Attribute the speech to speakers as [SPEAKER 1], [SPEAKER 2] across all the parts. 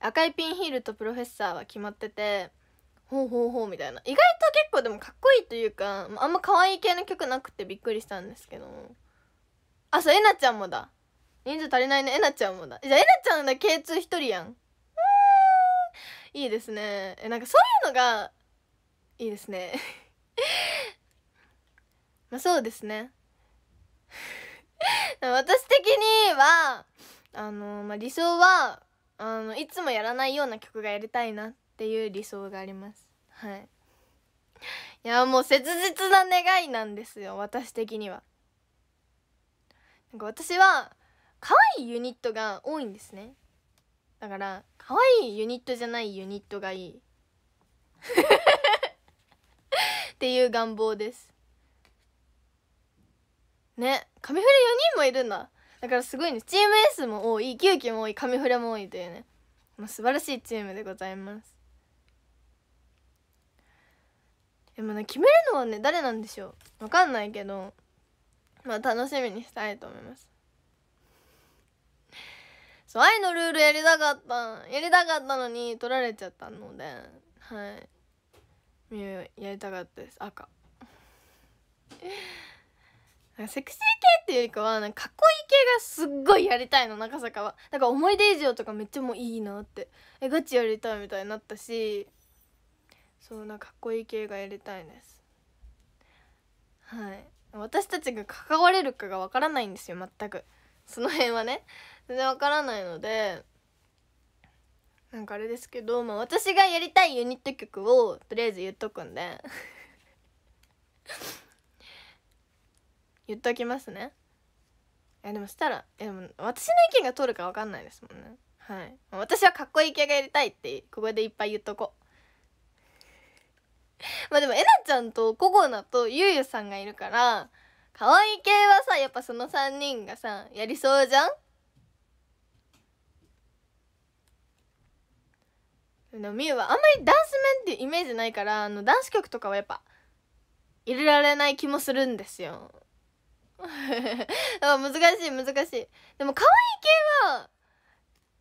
[SPEAKER 1] 赤いピンヒールとプロフェッサーは決まっててほうほうほうみたいな意外と結構でもかっこいいというかあんま可愛い系の曲なくてびっくりしたんですけどあそうえなちゃんもだ人数足りないねえなちゃんもだじゃあえなちゃんだ K21 人やんいいですねえなんかそういうのがいいですね まあそうですね 私的にはあの、まあ、理想はあのいつもやらないような曲がやりたいなっていう理想がありますはいいやもう切実な願いなんですよ私的にはなんか私は可愛いユニットが多いんですねだから可愛いユニットじゃないユニットがいい っていう願望ですねカミフレ4人もいるんだだからすごいねチーム S も多い9期も多い紙フレも多いというね、まあ、素晴らしいチームでございますでもね決めるのはね誰なんでしょう分かんないけどまあ楽しみにしたいと思いますそう愛のルールやりたかったやりたかったのに取られちゃったのではいやりたかったです赤セクシー系っていうよりかはなんかかっこいい系がすっごいやりたいの中坂はだから思い出以上とかめっちゃもういいなってえガチやりたいみたいになったしそうなかっこいい系がやりたいですはい私たちが関われるかがわからないんですよ全くその辺はね全然わからないのでなんかあれですけど、まあ、私がやりたいユニット曲をとりあえず言っとくんで言っときますねえでもしたらえでも私の意見が通るか分かんないですもんねはい私はかっこいい系がやりたいってここでいっぱい言っとこう まあでもえなちゃんとココナとゆうゆさんがいるから可愛い系はさやっぱその3人がさやりそうじゃんでもみゆはあんまりダンス面っていうイメージないからあのダンス曲とかはやっぱ入れられない気もするんですよ 難しい難しいでも可愛い系は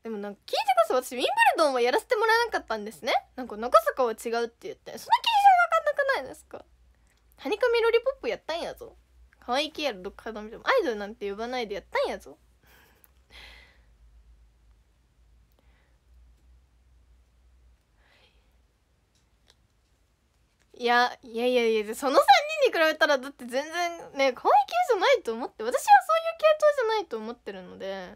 [SPEAKER 1] でもなんか聞いてこそ私ウィンブルドンはやらせてもらえなかったんですねなんか中坂は違うって言ってそんの基準分かんなくないですかハニかミロリポップやったんやぞ可愛い系やろどっから見てもアイドルなんて呼ばないでやったんやぞいやいやいやいやその3人に比べたらだって全然ね可愛い系じゃないと思って私はそういう系統じゃないと思ってるので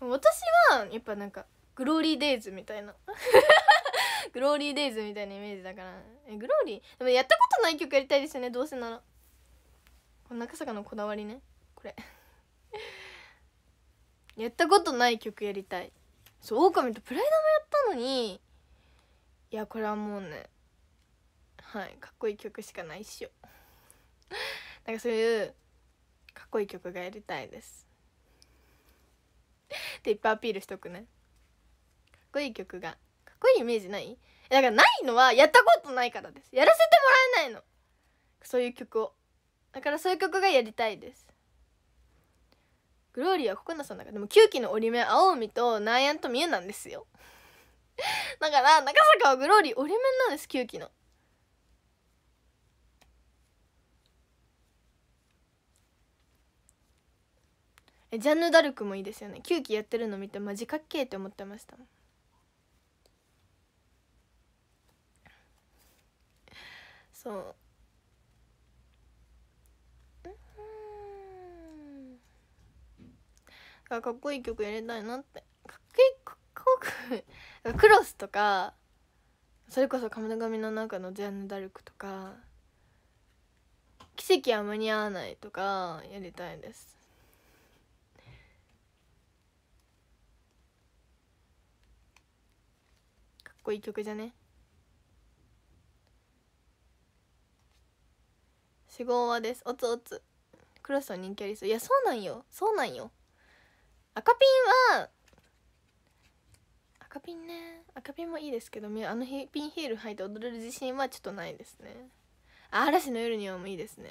[SPEAKER 1] 私はやっぱなんかグローリーデイズみたいな グローリーデイズみたいなイメージだからえグローリーでもやったことない曲やりたいですよねどうせならこの中坂のこだわりねこれ やったことない曲やりたいそうオオカミとプライドもやったのにいやこれはもうねはいかっこいい曲しかないっしょなん かそういうかっこいい曲がやりたいですでいっぱいアピールしとくねかっこいい曲がかっこいいイメージないだからないのはやったことないからですやらせてもらえないのそういう曲をだからそういう曲がやりたいですグローリーはココナさんだからでも9期の折り目青海とナイアンとミウなんですよ だから中坂はグローリー折り面なんです9期の。ジャンヌ・ダルクもいいですよね9期やってるの見てマジかっけえって思ってましたそうかっこいい曲やりたいなってかっこいいかっご クロスとかそれこそ「神髪の中のジャンヌ・ダルク」とか「奇跡は間に合わない」とかやりたいですかっこいい曲じゃね四号話ですおつおつクロスの人気ありそういやそうなんよそうなんよ赤ピンは赤ピンね赤瓶もいいですけどあのピンヒール履いて踊れる自信はちょっとないですね嵐の夜にはもういいですね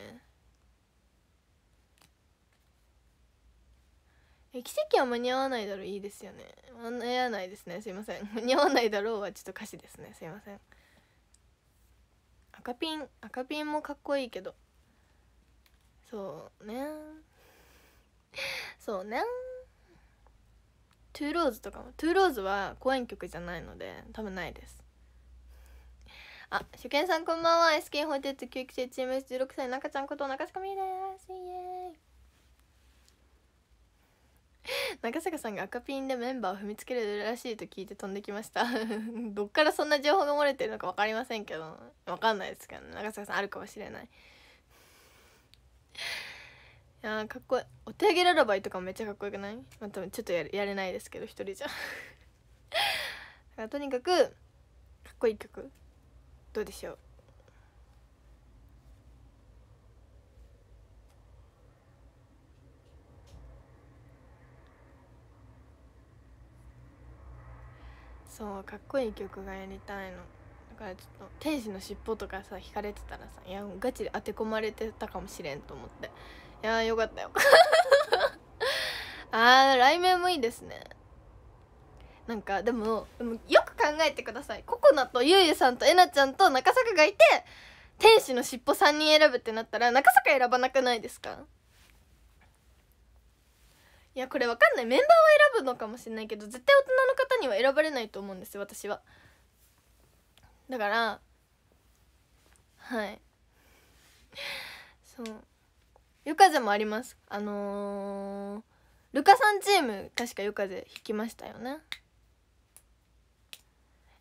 [SPEAKER 1] え奇跡は間に合わないだろういいですよね間に合わないですねすいません 間に合わないだろうはちょっと歌詞ですねすいません赤ピン赤ピンもかっこいいけどそうねそうねトゥーローズとかもトゥーローズは公演曲じゃないので多分ないですあ初見さんこんばんは SK48 救急生チーム16歳中ちゃんこと中坂美ですイエーイ 中坂さんが赤ピンでメンバーを踏みつけるらしいと聞いて飛んできました どっからそんな情報が漏れてるのか分かりませんけど分かんないですけど、ね、中坂さんあるかもしれないやかっこいいお手上げララバイとかめっちゃかっこよくない、まあ、多分ちょっとややれないですけど一人じゃ とにかくかっこいい曲どうでしょうそうかっこいい曲がやりたいのだからちょっと「天使の尻尾とかさ弾かれてたらさいやガチで当て込まれてたかもしれんと思って。いやーよかったよ ああ来年もいいですねなんかでもでもよく考えてくださいココナとゆうゆさんとえなちゃんと中坂がいて天使のしっぽ3人選ぶってなったら中坂選ばなくないですかいやこれわかんないメンバーは選ぶのかもしれないけど絶対大人の方には選ばれないと思うんですよ私はだからはいそうかぜもありますあのー、ルカさんチーム確かかぜ弾きましたよね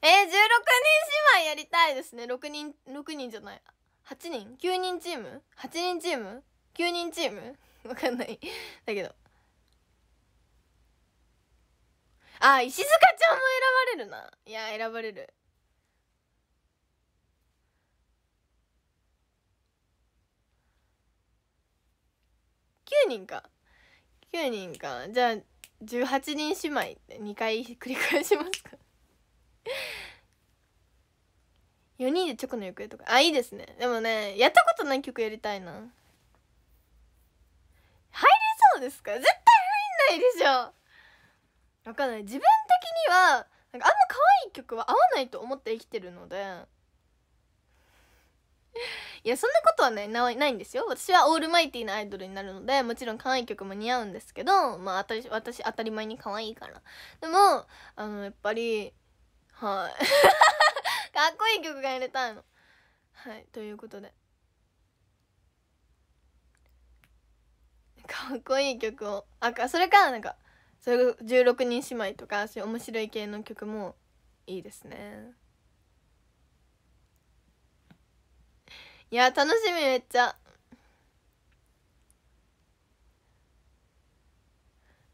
[SPEAKER 1] えー、16人姉妹やりたいですね6人6人じゃない8人9人チーム8人チーム9人チーム わかんないだけど
[SPEAKER 2] あ石塚ちゃんも
[SPEAKER 1] 選ばれるないや選ばれる9人か9人かじゃあ18人姉妹って2回繰り返しますか4人でチョコの行方とかあいいですねでもねやったことない曲やりたいな入りそうですか絶対入んないでしょ分かんない自分的にはなんかあんま可愛い曲は合わないと思って生きてるのでいやそんなことはねないんですよ私はオールマイティなアイドルになるのでもちろん可愛い曲も似合うんですけどまあ私私当たり前に可愛いからでもあのやっぱりはい かっこいい曲が入れたいのはいということでかっこいい曲をあそれからなんかそれ16人姉妹とかそういう面白い系の曲もいいですねいや楽しみめっちゃ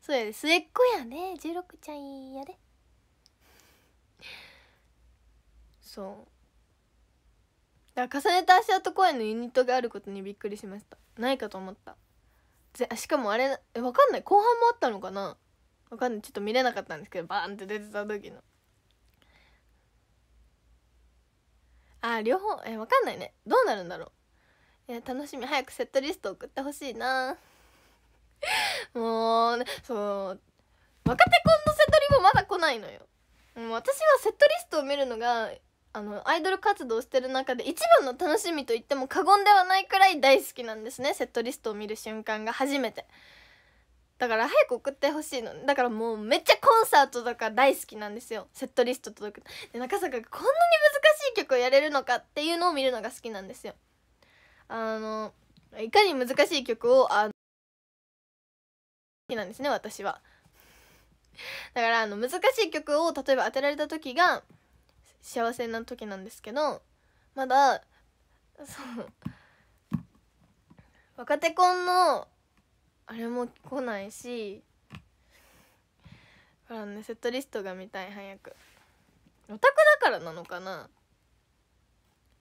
[SPEAKER 1] そうやで末っ子やね16ちゃんやでそうだ重ねた足跡公園のユニットがあることにびっくりしましたないかと思ったぜしかもあれえ分かんない後半もあったのかな分かんないちょっと見れなかったんですけどバーンって出てた時のあ両方え分かんないねどうなるんだろういや楽しみ早くセットリスト送ってほしいなもう、ね、そう若手コンのセトリもまだ来ないのよもう私はセットリストを見るのがあのアイドル活動してる中で一番の楽しみと言っても過言ではないくらい大好きなんですねセットリストを見る瞬間が初めてだから早く送ってほしいのだからもうめっちゃコンサートとか大好きなんですよセットリスト届くで中坂がこんなに難しい曲をやれるのかっていうのを見るのが好きなんですよあのいかに難しい曲をあの好きなんですね私はだからあの難しい曲を例えば当てられた時が幸せな時なんですけどまだそう若手婚のあれも来ないしだからねセットリストが見たい早くオタクだからなのかな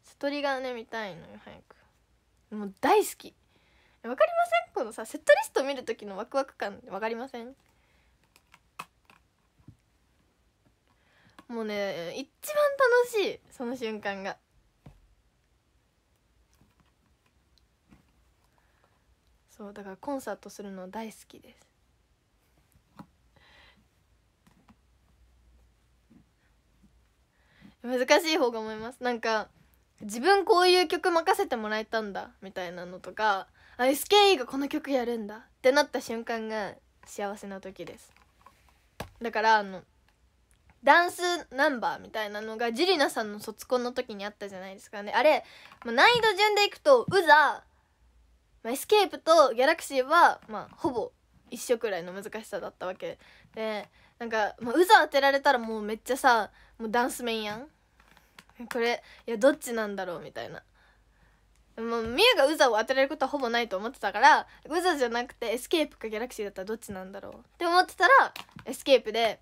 [SPEAKER 1] セトリがね見たいのよ早くもう大好きわかりませんこのさセットリスト見る時のワクワク感わかりませんもうね一番楽しいその瞬間がそうだからコンサートするの大好きです難しい方が思いますなんか自分こういう曲任せてもらえたんだみたいなのとかあ SKE がこの曲やるんだってなった瞬間が幸せな時ですだからあのダンスナンバーみたいなのがジリナさんの卒コンの時にあったじゃないですかねあれ、まあ、難易度順でいくと「うざ」まあ、エスケープとギャラクシーは、まあ、ほぼ一緒くらいの難しさだったわけでなんか、まあ、うざ当てられたらもうめっちゃさもうダンス面やんこれいやどっちなんだろうみたいなもうミがウザを当てられることはほぼないと思ってたからウザじゃなくてエスケープかギャラクシーだったらどっちなんだろうって思ってたらエスケープで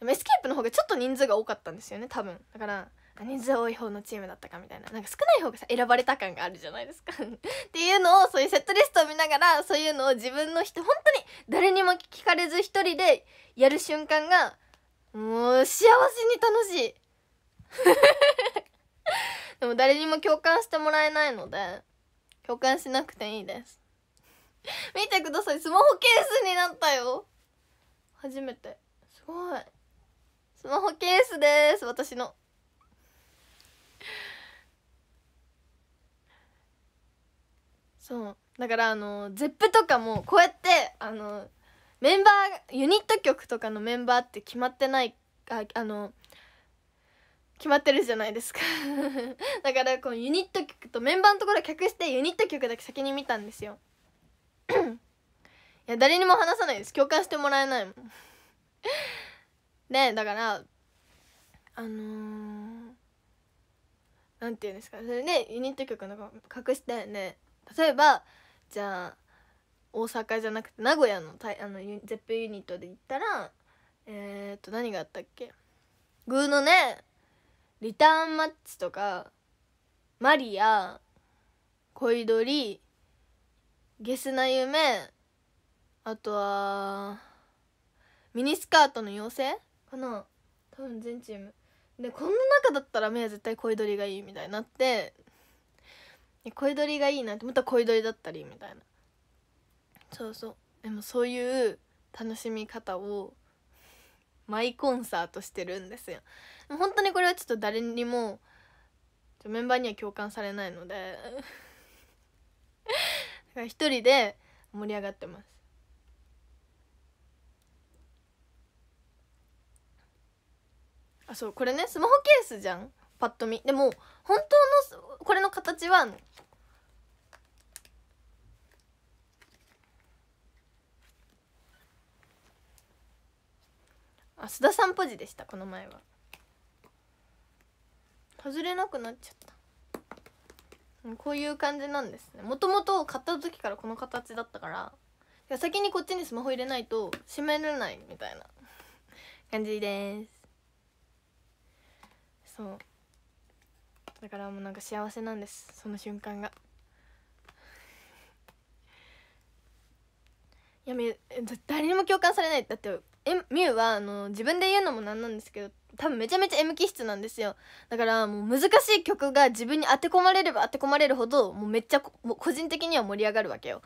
[SPEAKER 1] でもエスケープの方がちょっと人数が多かったんですよね多分だから人数多い方のチームだったかみたいななんか少ない方がさ選ばれた感があるじゃないですか っていうのをそういうセットリストを見ながらそういうのを自分の人本当に誰にも聞かれず一人でやる瞬間がもう幸せに楽しい でも誰にも共感してもらえないので共感しなくていいです見てくださいスマホケースになったよ初めてすごいスマホケースです私のそうだからあの ZEP とかもこうやってあのメンバーユニット曲とかのメンバーって決まってないああの決まってるじゃないですか だからこのユニット曲とメンバーのところを客してユニット曲だけ先に見たんですよいや誰にも話さないです共感してもらえないもんでだからあのー、なんて言うんですかそれでユニット曲の隠してね例えばじゃあ大阪じゃなくて名古屋のたあのゼップユニットで行ったらえっ、と何があったっけグーのねリターンマッチとかマリア恋鳥ゲスな夢あとはミニスカートの妖精かな多分全チームでこな中だったら目は絶対恋鳥がいいみたいになって恋鳥がいいなってまたら恋鳥だったりみたいなそうそうでもそういう楽しみ方をマイコンサートしてるんですよ本当にこれはちょっと誰にもメンバーには共感されないので 一人で盛り上がってますあそうこれねスマホケースじゃんパッと見でも本当のこれの形はあ須田さんポジでしたこの前は外れなくなっちゃったこういう感じなんですねもともと買った時からこの形だったから先にこっちにスマホ入れないと閉めれないみたいな感じですそうだからもうなんか幸せなんですその瞬間がや誰にも共感されないだってミュウはあの自分で言うのもなんなんですけど多分めちゃめちゃ M 気質なんですよだからもう難しい曲が自分に当て込まれれば当て込まれるほどもうめっちゃ個人的には盛り上がるわけよ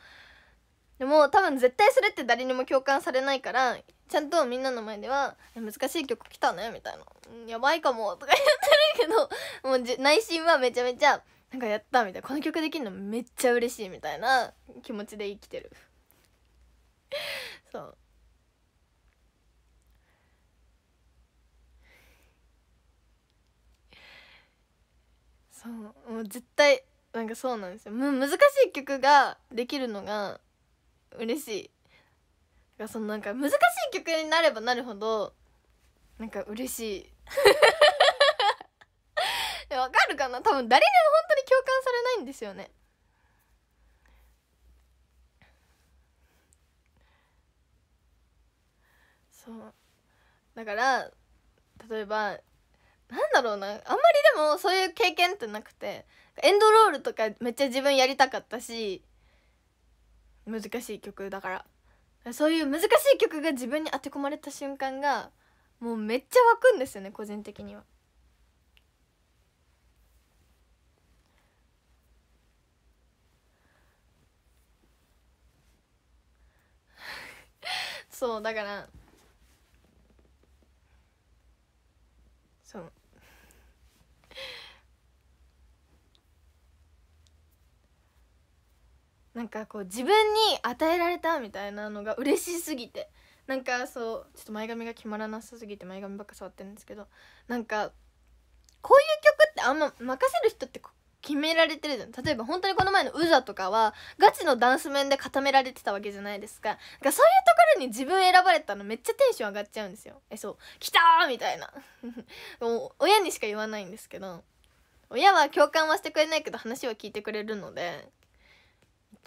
[SPEAKER 1] でも多分絶対それって誰にも共感されないからちゃんとみんなの前では「難しい曲来たね」みたいな「やばいかも」とか言ってるけど もうじ内心はめちゃめちゃ「なんかやった」みたいな「この曲できるのめっちゃ嬉しい」みたいな気持ちで生きてる そうそうもう絶対なんかそうなんですよ難しい曲ができるのが嬉しいそのなんか難しい曲になればなるほどなんか嬉しい わかるかな多分誰にも本当に共感されないんですよねそうだから例えばなんだろうなあんまりでもそういう経験ってなくてエンドロールとかめっちゃ自分やりたかったし難しい曲だからそういう難しい曲が自分に当て込まれた瞬間がもうめっちゃ湧くんですよね個人的には。そうだからなんかこう自分に与えられたみたいなのが嬉しすぎてなんかそうちょっと前髪が決まらなさすぎて前髪ばっか触ってるんですけどなんかこういう曲ってあんま任せる人って決められてるじゃん例えば本当にこの前の「うざ」とかはガチのダンス面で固められてたわけじゃないですかだからそういうところに自分選ばれたのめっちゃテンション上がっちゃうんですよえそう「来た!」みたいなもう 親にしか言わないんですけど親は共感はしてくれないけど話は聞いてくれるので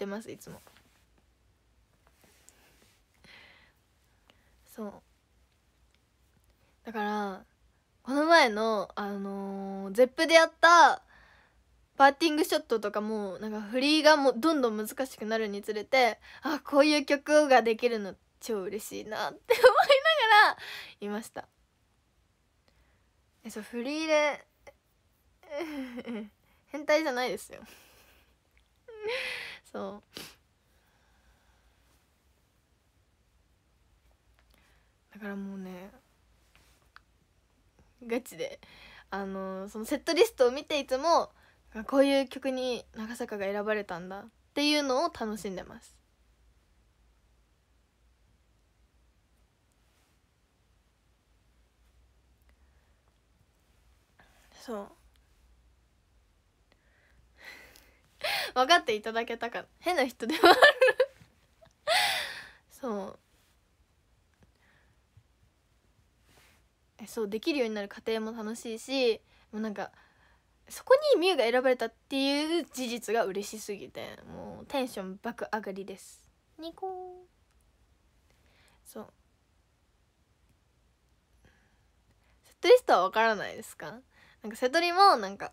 [SPEAKER 1] ってますいつもそうだからこの前のあのー、ゼップでやったパーティングショットとかもなんかリーがもどんどん難しくなるにつれてあこういう曲ができるの超嬉しいなって思いながらいましたえそうフリーで 変態じゃないですよ そうだからもうねガチであのそのセットリストを見ていつもこういう曲に長坂が選ばれたんだっていうのを楽しんでますそう 分かっていただけたか変な人でもあるそうえそうできるようになる過程も楽しいしもうなんかそこにみゆが選ばれたっていう事実が嬉しすぎてもうテンション爆上がりですニコそうセットリストは分からないですかなんかセトリもなんか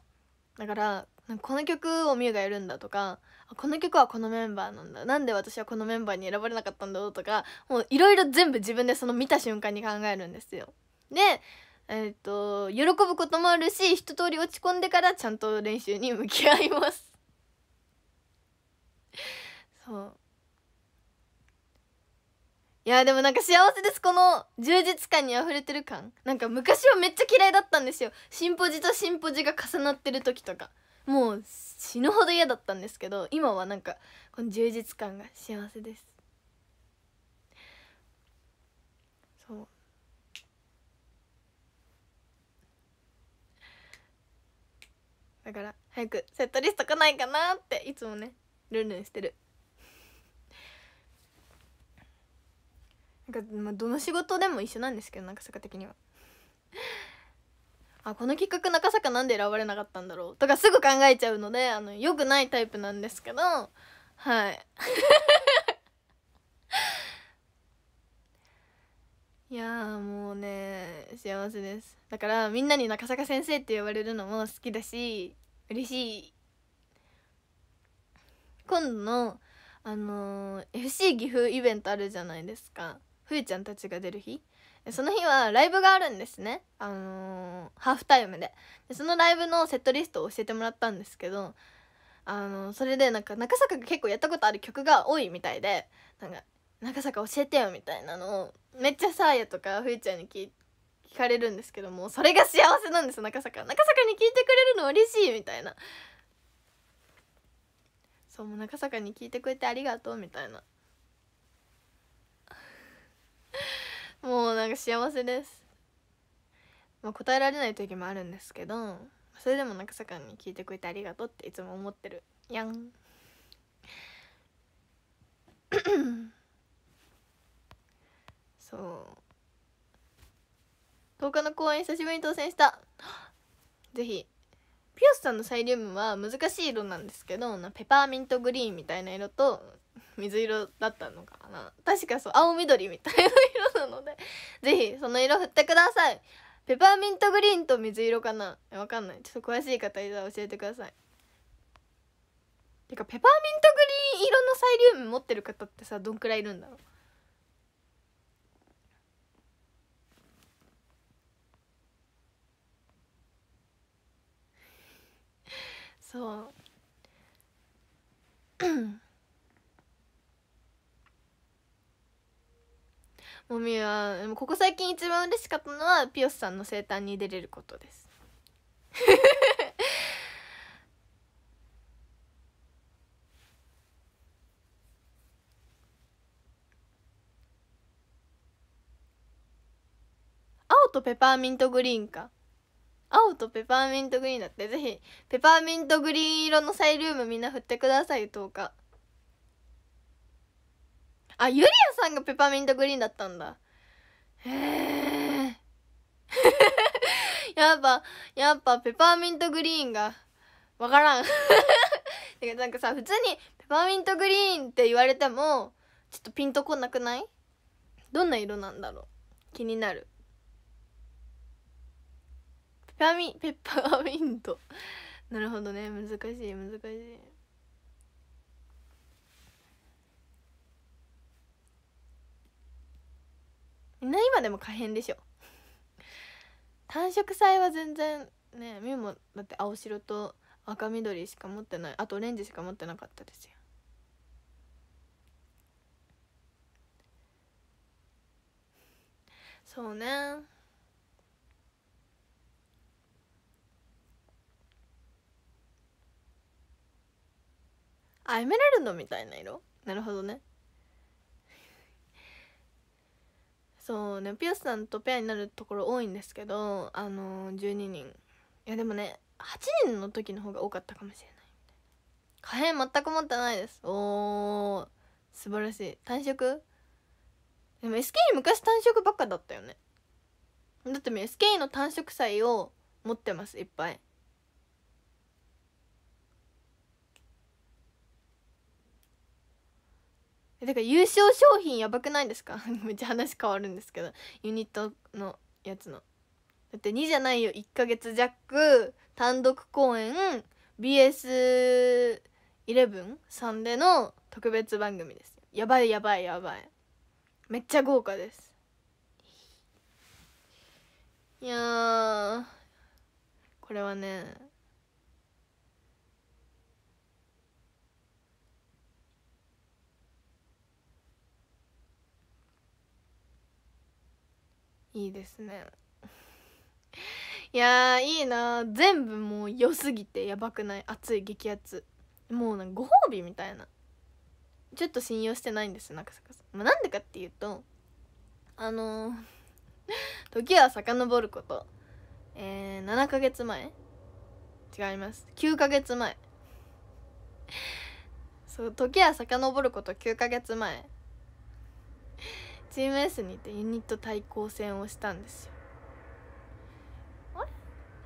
[SPEAKER 1] だからこの曲をみゆがやるんだとかこの曲はこのメンバーなんだなんで私はこのメンバーに選ばれなかったんだろうとかもういろいろ全部自分でその見た瞬間に考えるんですよ。でえっ、と喜ぶこともあるし一通り落ち込んでからちゃんと練習に向き合います。そういやでもなんか幸せですこの充実感にあふれてる感なんか昔はめっちゃ嫌いだったんですよシンポジとシンポジが重なってる時とかもう死ぬほど嫌だったんですけど今はなんかこの充実感が幸せですそうだから早くセットリスト来ないかなっていつもねルンルンしてるなんか、まあ、どの仕事でも一緒なんですけどなんか家的にはあこの企画中坂なんで選ばれなかったんだろうとかすぐ考えちゃうのであの良くないタイプなんですけどはい いやもうね幸せですだからみんなに中坂先生って呼ばれるのも好きだし嬉しい今度のあのー、FC 岐阜イベントあるじゃないですかふゆちゃんたちが出る日その日はライブがあるんですねあのー、ハーフタイムででそのライブのセットリストを教えてもらったんですけどあのー、それでなんか中坂が結構やったことある曲が多いみたいでなんか中坂教えてよみたいなのをめっちゃサーヤとかふいちゃんに聞聞かれるんですけどもそれが幸せなんです中坂中坂に聞いてくれるの嬉しいみたいなそうもう中坂に聞いてくれてありがとうみたいなもうなんか幸せです、まあ、答えられない時もあるんですけどそれでもなんかさんに聞いてくれてありがとうっていつも思ってるやんそう10日の公演久しぶりに当選したぜひピアスさんのサイリウムは難しい色なんですけどペパーミントグリーンみたいな色と水色だったのかな確かそう青緑みたいな色なのでぜひその色振ってくださいペパーミントグリーンと水色かなわかんないちょっと詳しい方いたら教えてくださいてかペパーミントグリーン色のサイリウム持ってる方ってさどんくらいいるんだろうそうもみはここ最近一番嬉しかったのはピオスさんの生誕に出れることです 青とペパーミントグリーンか青とペパーミントグリーンだってぜひペパーミントグリーン色のサイリウムみんな振ってください10日あ、ゆりやさんがペパーミントグリーンだったんだ。へえ。やっぱ、やっぱペパーミントグリーンが、わからん。なんかさ、普通にペパーミントグリーンって言われても、ちょっとピンとこなくないどんな色なんだろう気になる。ペパミ、ペパーミント。なるほどね。難しい、難しい。今でも可変でしょ単色彩は全然ねみもだって青白と赤緑しか持ってないあとオレンジしか持ってなかったですよそうねあエメラルドみたいな色なるほどねそうねピアスさんとペアになるところ多いんですけどあの12人いやでもね8人の時の方が多かったかもしれない可変全く持ってないですおー素晴らしい単色でも SK e 昔単色ばっかだったよねだって SK e の単色祭を持ってますいっぱいだから優勝商品やばくないですか めっちゃ話変わるんですけどユニットのやつのだって2じゃないよ1ヶ月弱単独公演 BS11 さんでの特別番組ですやばいやばいやばいめっちゃ豪華ですいやこれはねいいですねいやいいな全部もう良すぎてやばくない熱い激熱もうなんかご褒美みたいなちょっと信用してないんです中坂さん、まあ、なんでかっていうとあのー、時は遡ることえー、7ヶ月前違います9ヶ月前そう時は遡ること9ヶ月前チーム S にてユニット対抗戦をしたんですよあれ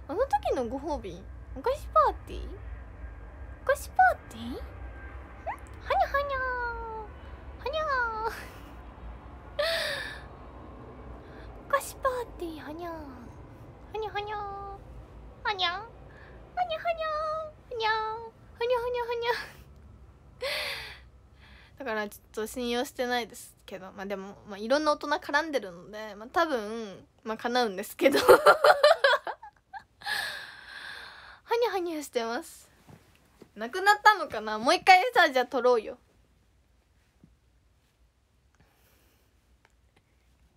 [SPEAKER 1] あの時のご褒美お菓子パーティーお菓子パーティーはにゃはにゃはにゃお菓子パーティーはにゃはにゃはにゃはにゃはにゃはにゃはにゃはにゃはにゃはにゃはにゃだからちょっと信用してないですけどまあでも、まあ、いろんな大人絡んでるので、まあ、多分まあ叶うんですけどはにゃはにゃしてますなくなったのかなもう一回さじゃあ撮ろうよ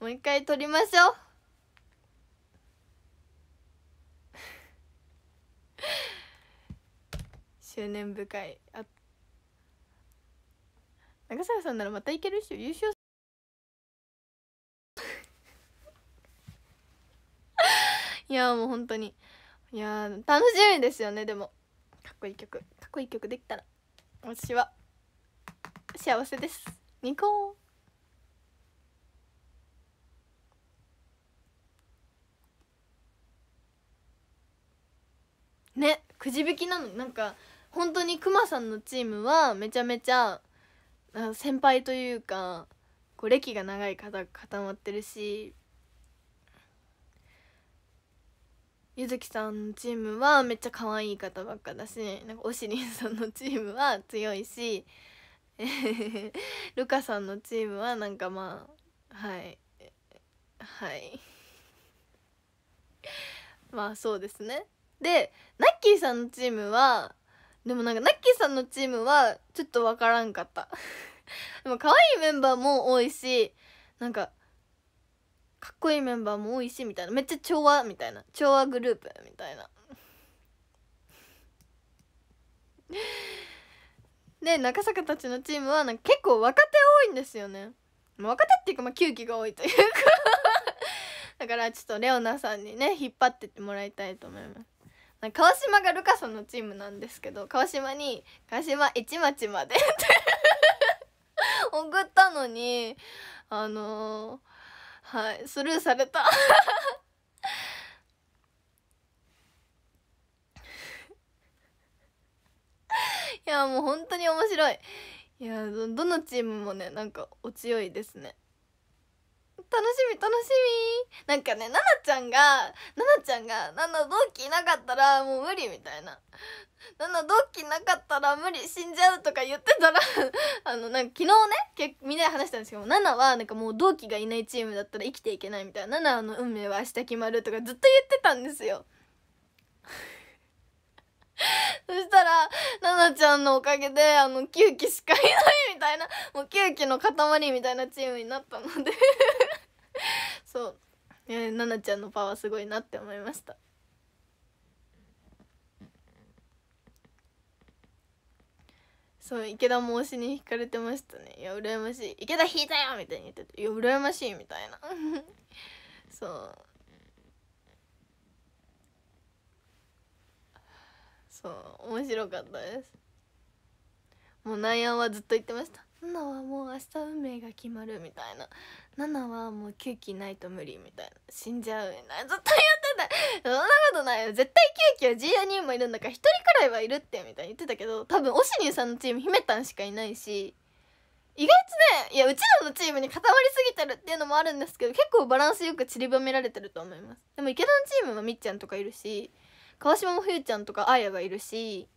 [SPEAKER 1] もう一回撮りましょう 執念深いあ長澤さんならまたいけるっしょ優勝 いやもう本当にいや楽しみですよねでもかっこいい曲かっこいい曲できたら私は幸せですニコねくじ引きなのなんか本当にクマさんのチームはめちゃめちゃ先輩というかこう歴が長い方が固まってるしゆずきさんのチームはめっちゃ可愛い方ばっかだしなんかおしりんさんのチームは強いし ルカさんのチームはなんかまあはいはい まあそうですねでナッキーさんのチームはでもなんかナッキーさんのチームはちょっとわからんかった でも可愛いメンバーも多いしなんかかっこいいメンバーも多いしみたいなめっちゃ調和みたいな調和グループみたいな で中坂たちのチームはなんか結構若手多いんですよね若手っていうかまあ球技が多いというか だからちょっとレオナさんにね引っ張ってってもらいたいと思います川島がルカさんのチームなんですけど川島に「川島一町まで」って送ったのにあのー、はいスルーされたいやもう本当に面白いいやどのチームもねなんかお強いですね楽しみ楽しみなんかね奈々ちゃんが奈々ちゃんが奈々同期いなかったらもう無理みたいな奈々同期いなかったら無理死んじゃうとか言ってたら あのなんか昨日ねみんなで話したんですけど奈々はなんかもう同期がいないチームだったら生きていけないみたいな奈々の運命は明日決まるとかずっと言ってたんですよ そしたら、ななちゃんのおかげで、あの、9期しかいないみたいな、もう9期の塊みたいなチームになったので そう奈々ちゃんのパワーすごいなって思いましたそう池田も推しに惹かれてましたねいや羨ましい池田引いたよみたいに言ってていや羨ましいみたいな そうそう面白かったですもう内安はずっと言ってました「ナはもう明日運命が決まる」みたいな7はもう9期ないと無理みたいな死んじゃうみたいなずっと言ってたそんなことないよ絶対9期は14人もいるんだから1人くらいはいるってみたいに言ってたけど多分オシニンさんのチームひめたんしかいないし意外とねいやうちらのチームに固まりすぎてるっていうのもあるんですけど結構バランスよく散りばめられてると思いますでも池田のチームはみっちゃんとかいるし川島も冬ちゃんとかあやがいるし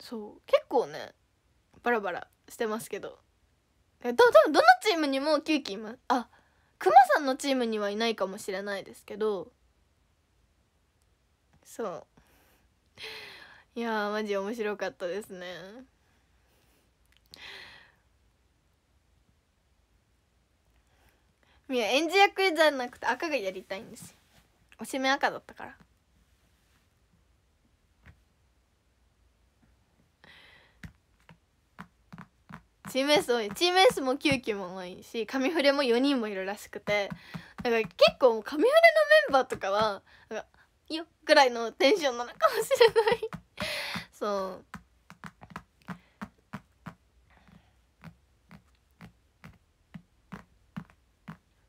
[SPEAKER 1] そう結構ねバラバラしてますけどえどどのチームにもキュウキいますあクマさんのチームにはいないかもしれないですけどそういやマジ面白かったですねいや演じ役じゃなくて赤がやりたいんですよおしめ赤だったからチーム S 多いチーム S も9期も多いしカフレも4人もいるらしくてだから結構カフレのメンバーとかは「よ」ぐらいのテンションなのかもしれない そう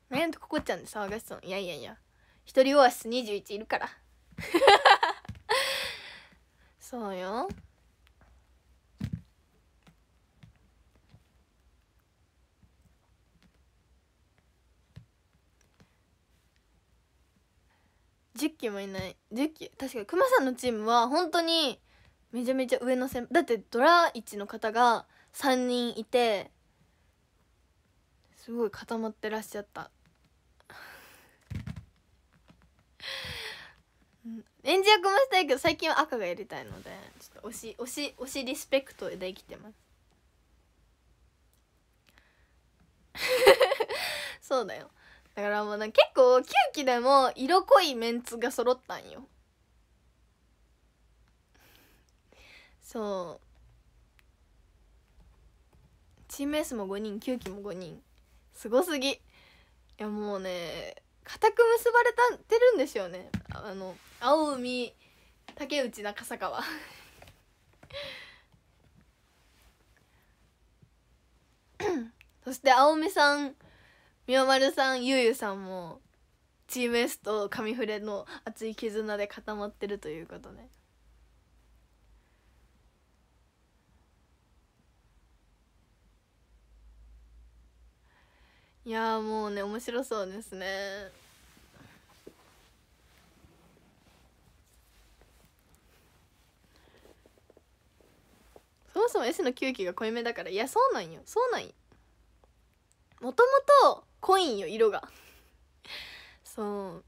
[SPEAKER 1] 悩んとここちゃんで騒がしそういやいやいや一人オアシス21いるから そうよ10期もいない10期確かにクマさんのチームは本当にめちゃめちゃ上の先輩だってドラ1の方が3人いてすごい固まってらっしゃった 演じ役もしたいけど最近は赤がやりたいのでちょっと推し推し推しリスペクトで生きてます そうだよだからもう結構9期でも色濃いメンツが揃ったんよそうチームエースも5人9期も5人すごすぎいやもうね固く結ばれたてるんですよねあの青海竹内中坂はそして青海さんみわまるさんゆうゆさんもチーム S と神フレの熱い絆で固まってるということねいやもうね面白そうですねそもそも S の9期が濃いめだからいやそうなんよそうなんよもともと濃いんよ色がそう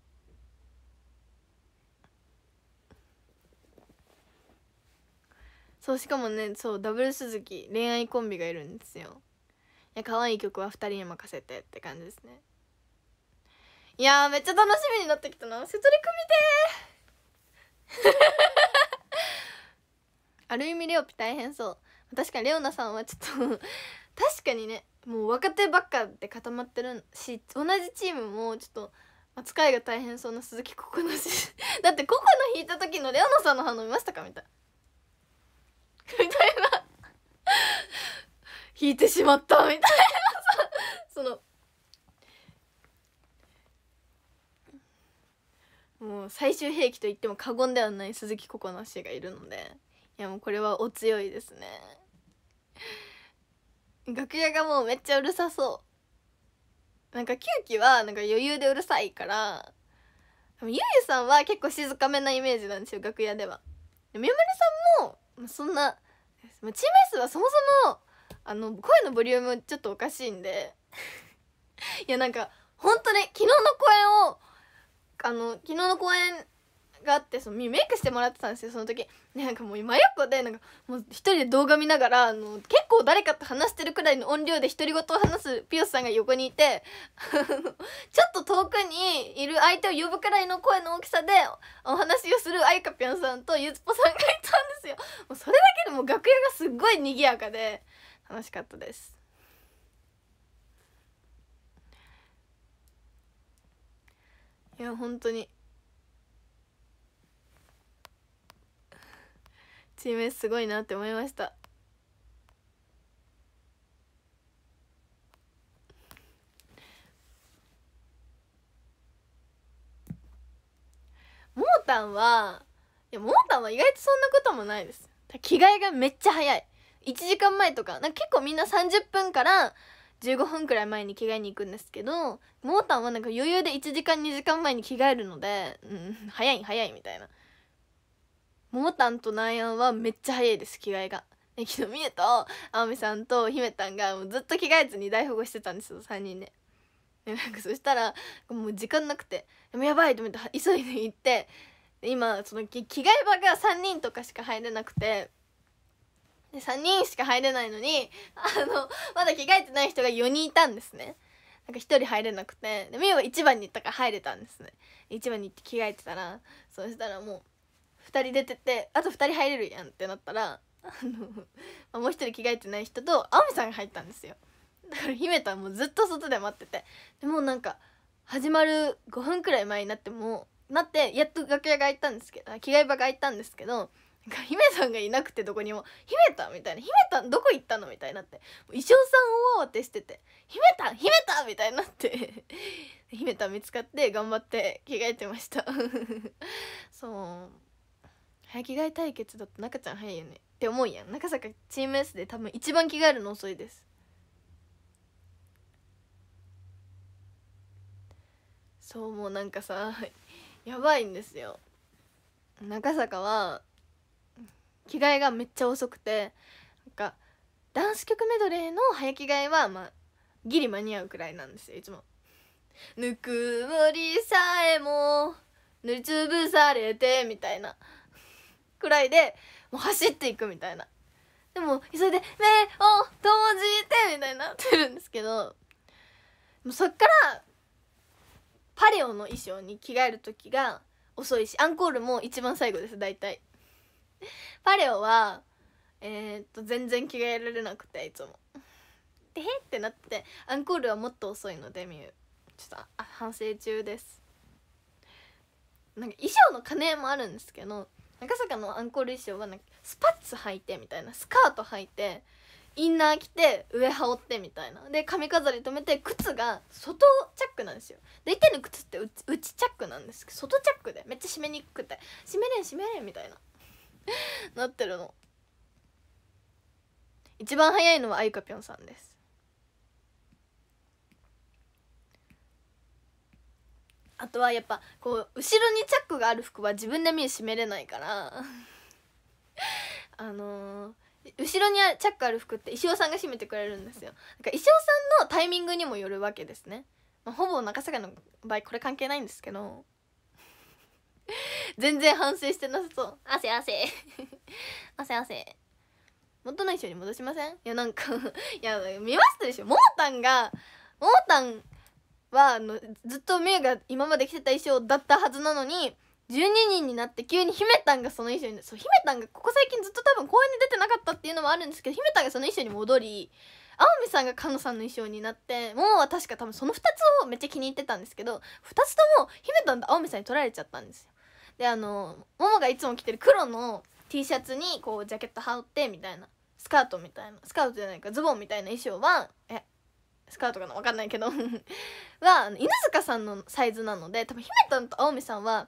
[SPEAKER 1] そうしかもねそうダブル鈴木恋愛コンビがいるんですよいや可愛い曲は2人に任せてって感じですねいやめっちゃ楽しみになってきたな瀬戸り組みて ある意味レオピ大変そう確かにレオナさんはちょっと確かにねもう若手ばっかで固まってるし同じチームもちょっと扱いが大変そうな鈴木ココナシだってココナ引いた時のレオナさんの反応見ましたかみたいなみたいな引いてしまったみたいなそのもう最終兵器と言っても過言ではない鈴木ココナシがいるのでいやもうこれはお強いですね楽屋がもうめっちゃうるさそうなんか9期はなんか余裕でうるさいからゆゆさんは結構静かめなイメージなんですよ楽屋ではみやまるさんもそんなチーム S はそもそもあの声のボリュームちょっとおかしいんでいやなんか本当に昨日の公演をあの昨日の公演があってそのメイクしてもらってたんですよその時なんかもう真横でなんかもう一人で動画見ながらあの結構誰かと話してるくらいの音量で独り言を話すピヨスさんが横にいて ちょっと遠くにいる相手を呼ぶくらいの声の大きさでお話をするあいかぴょんさんとゆずぽさんがいたんですよもうそれだけでも楽屋がすっごい賑やかで楽しかったですいや本当にチーム S すごいなって思いましたモータンはいやモータンは意外とそんなこともないです着替えがめっちゃ早い1時間前とかなんか結構みんな30分から15分くらい前に着替えに行くんですけどモータンはなんか余裕で1時間2時間前に着替えるので、うん、早い早いみたいな桃もたんとなんやはめっちゃ早いです着替えが。え昨日みえとあおみさんとひめたんがもうずっと着替えずに大保護してたんですよ3人で、ね、なんかそしたらもう時間なくて「やばい!」と思って急いで行って今その着替え場が3人とかしか入れなくて。で3人しか入れないのにあのまだ着替えてない人が4人いたんですねなんか1人入れなくてでみゆは1番に行ったから入れたんですね1番に行って着替えてたらそしたらもう2人出ててあと2人入れるやんってなったらあのもう1人着替えてない人とあみさんが入ったんですよだから姫たんもずっと外で待っててでもなんか始まる5分くらい前になってもなってやっと楽屋が開いたんですけど着替え場が開いたんですけど姫さんがいなくてどこにも「姫たん」みたいな「姫たんどこ行ったの?」みたいになって衣装さんを慌てしてて「姫たん姫たん!」みたいになって姫たん見つかって頑張って着替えてました そう早着替え対決だと中ちゃん早いよねって思うやん中坂チーム S で多分一番着替えるの遅いですそうもうなんかさやばいんですよ中坂は着替えがめっちゃ遅くてなんかダンス曲メドレーの早着替えはまあギリ間に合うくらいなんですよいつも「ぬくもりさえも塗りつぶされて」みたいなくらいでもう走っていくみたいなでも急いで「目を閉じて」みたいになってるんですけどもうそっからパレオの衣装に着替える時が遅いしアンコールも一番最後です大体パレオはえー、っと全然着替えられなくていつもでへってなってアンコールはもっと遅いのでみゆちょっと反省中ですなんか衣装の兼ねもあるんですけど赤坂のアンコール衣装はなんかスパッツ履いてみたいなスカート履いてインナー着て上羽織ってみたいなで髪飾り留めて靴が外チャックなんですよで手の靴って内チャックなんですけど外チャックでめっちゃ締めにくくて締めれん締めれんみたいな なってるの一番早いのはあゆかぴょんさんですあとはやっぱこう後ろにチャックがある服は自分で目閉めれないから あのー、後ろにチャックある服って石尾さんが閉めてくれるんですよだから石尾さんのタイミングにもよるわけですね、まあ、ほぼ中坂の場合これ関係ないんですけど 全然反省してなさそう汗汗 汗汗元の衣装に戻しませんいやなんかいや見ましたでしょモータンがモータはあのずっとみゆが今まで着てた衣装だったはずなのに12人になって急に姫たんがその衣装にそう姫たんがここ最近ずっと多分公演に出てなかったっていうのもあるんですけど姫たんがその衣装に戻り青海さんがかのさんの衣装になってもう確か多分その2つをめっちゃ気に入ってたんですけど2つとも姫たんと青海さんに取られちゃったんですよ。であのももがいつも着てる黒の T シャツにこうジャケット羽織ってみたいなスカートみたいなスカートじゃないかズボンみたいな衣装はえスカートかな分かんないけど は犬塚さんのサイズなので多分姫たんと青海さんは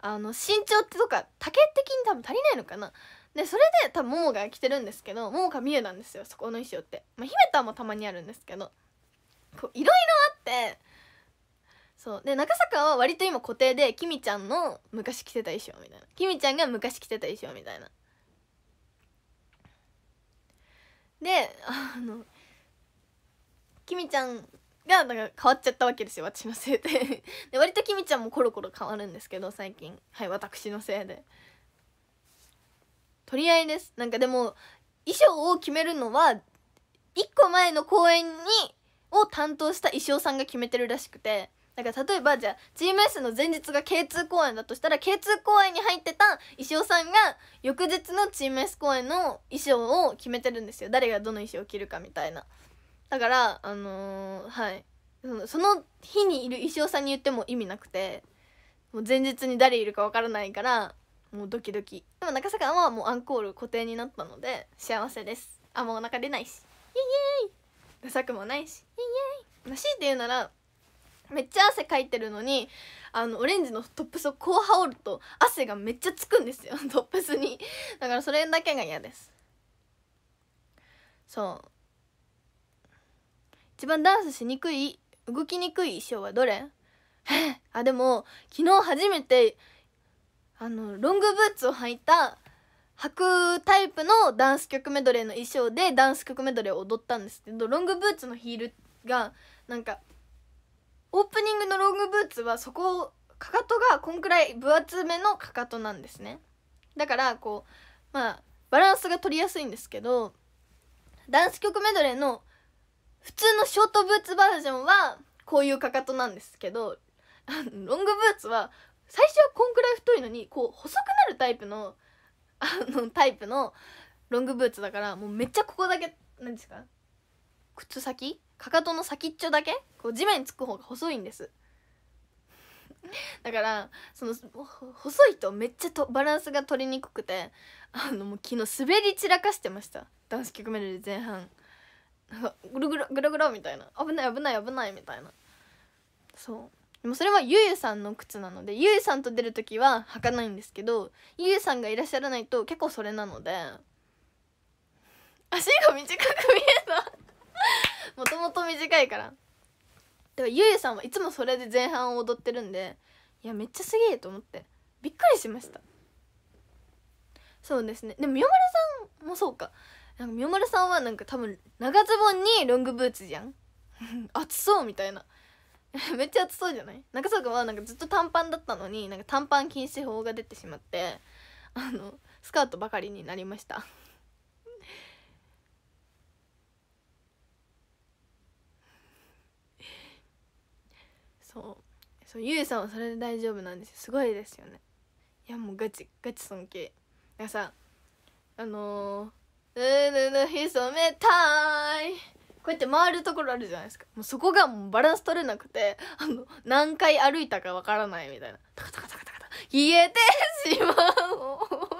[SPEAKER 1] あの身長ってとか竹的に多分足りないのかなでそれで多分ももが着てるんですけどももか三えなんですよそこの衣装って、まあ、姫たんもたまにあるんですけどこういろいろあってそうで中坂は割と今固定できみちゃんの昔着てた衣装みたいなきみちゃんが昔着てた衣装みたいなであのきみちゃんがんか変わっちゃったわけですよ私のせいで で割ときみちゃんもコロコロ変わるんですけど最近はい私のせいで取り合いですなんかでも衣装を決めるのは1個前の公演にを担当した衣装さんが決めてるらしくてだから例えばじゃあチーム S の前日が K2 公演だとしたら K2 公演に入ってた衣装さんが翌日のチーム S 公演の衣装を決めてるんですよ誰がどの衣装を着るかみたいな。だからあのー、はいその日にいる石尾さんに言っても意味なくてもう前日に誰いるかわからないからもうドキドキでも中坂はもうアンコール固定になったので幸せですあもうお腹出ないしイエイイダサくもないしイエイらしいって言うならめっちゃ汗かいてるのにあのオレンジのトップスをこう羽織ると汗がめっちゃつくんですよ トップスにだからそれだけが嫌ですそう一番ダンスしにくい動きにくい衣装はどれ あでも昨日初めてあのロングブーツを履いた履くタイプのダンス曲メドレーの衣装でダンス曲メドレーを踊ったんですけどロングブーツのヒールがなんかオープニングのロングブーツはそこをかかとがこんくらい分厚めのかかとなんですねだからこうまあバランスが取りやすいんですけどダンス曲メドレーの普通のショートブーツバージョンはこういうかかとなんですけど ロングブーツは最初はこんくらい太いのにこう細くなるタイプのあのタイプのロングブーツだからもうめっちゃここだけ何ですか靴先かかとの先っちょだけこう地面につく方が細いんですだからその細いとめっちゃとバランスが取りにくくてあのもう昨日滑り散らかしてました男子局メドレー前半。ぐるぐるぐるぐるみたいな危ない危ない危ないみたいなそうでもそれはゆゆさんの靴なのでゆゆさんと出る時は履かないんですけどゆゆさんがいらっしゃらないと結構それなので足が短く見えた もともと短いからでもゆゆさんはいつもそれで前半を踊ってるんでいやめっちゃすげえと思ってびっくりしましたそうですねでもみよまるさんもそうかなんか宮丸さんはなんか多分長ズボンにロングブーツじゃん暑 そうみたいな めっちゃ暑そうじゃない中澤君はなんかずっと短パンだったのになんか短パン禁止法が出てしまってあのスカートばかりになりましたそうそうゆうさんはそれで大丈夫なんですよすごいですよねいやもうガチガチ尊敬なんかさあのー、ぬめたいこうやって回るところあるじゃないですかもうそこがもうバランス取れなくてあの何回歩いたかわからないみたいなタカタカタカタカタ消えてしまう